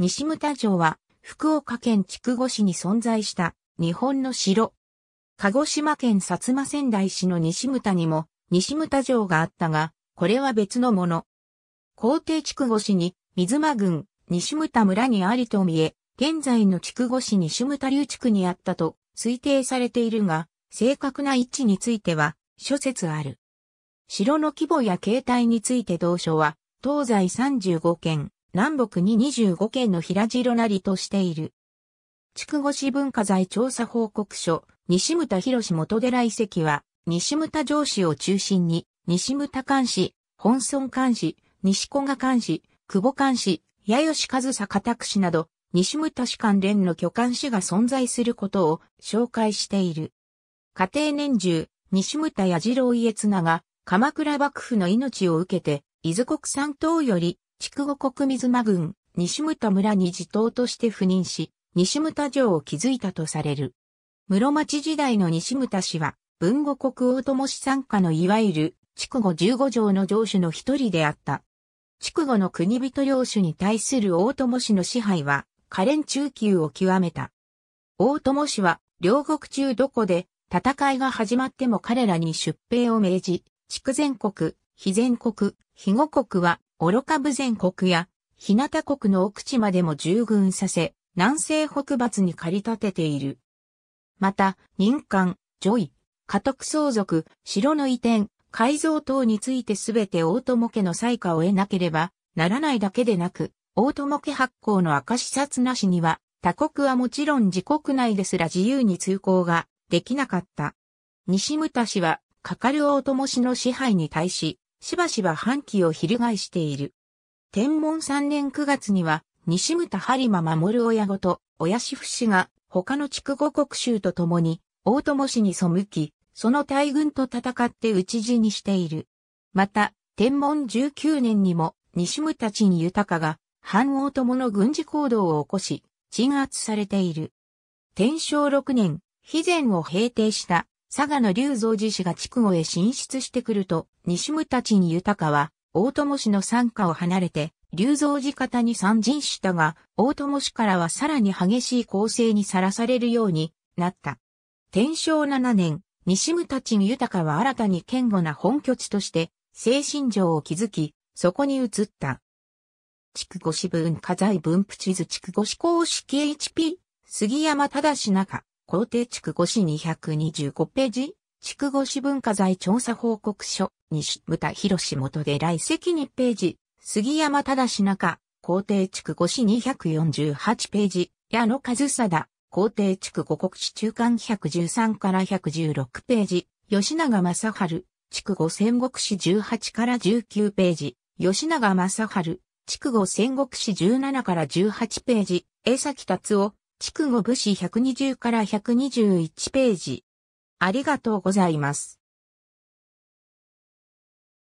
西牟田城は福岡県筑後市に存在した日本の城。鹿児島県薩摩仙台市の西牟田にも西牟田城があったが、これは別のもの。皇帝筑後市に水間郡西牟田村にありと見え、現在の筑後市西牟田流地区にあったと推定されているが、正確な位置については諸説ある。城の規模や形態について同書は、東西35件、南北に25県の平城なりとしている。筑後市文化財調査報告書、西牟田博元寺遺跡は、西牟田城市を中心に、西牟田監視、本村監視、西古賀監視、久保監視、八吉和坂拓氏など、西牟田市関連の巨漢氏が存在することを紹介している。家庭年中、西牟田矢次郎家綱が、鎌倉幕府の命を受けて、伊豆国山島より筑後国水間郡、西牟田村に自頭として赴任し、西牟田城を築いたとされる。室町時代の西牟田氏は、文後国大友氏参加のいわゆる、筑後十五条の城主の一人であった。筑後の国人領主に対する大友氏の支配は、可憐中級を極めた。大友氏は、両国中どこで、戦いが始まっても彼らに出兵を命じ、筑前国、肥前国、肥後国は愚か部全国や、日向国の奥地までも従軍させ、南西北伐に駆り立てている。また、任官、女医、家督相続、城の移転、改造等についてすべて大友家の採可を得なければならないだけでなく、大友家発行の赤視察なしには、他国はもちろん自国内ですら自由に通行ができなかった。西牟田氏は、かかる大友氏の支配に対し、しばしば反旗を翻している。天文3年9月には、西村播磨守親子と親志夫氏が他の筑後国衆と共に大友氏に背き、その大軍と戦って討ち死にしている。また、天文19年にも西村陳豊が反大友の軍事行動を起こし、鎮圧されている。天正6年、肥前を平定した佐賀の龍造寺氏が筑後へ進出してくると、西武たちに豊は、大友氏の参加を離れて、龍造寺方に参陣したが、大友氏からはさらに激しい攻勢にさらされるようになった。天正7年、西武たち豊は新たに堅固な本拠地として、精神城を築き、そこに移った。筑後支部運火災分布地図筑後市公式 HP、杉山正中。皇帝区後市225ページ、区五市文化財調査報告書、西豚広志元で来席2ページ、杉山正中、皇帝区後市248ページ、矢野和貞、皇帝区五国市中間113から116ページ、吉永正春、区五戦国史18から19ページ、吉永正春、区五戦国史17から18ページ、江崎達夫、筑後武士120から121ページ。ありがとうございます。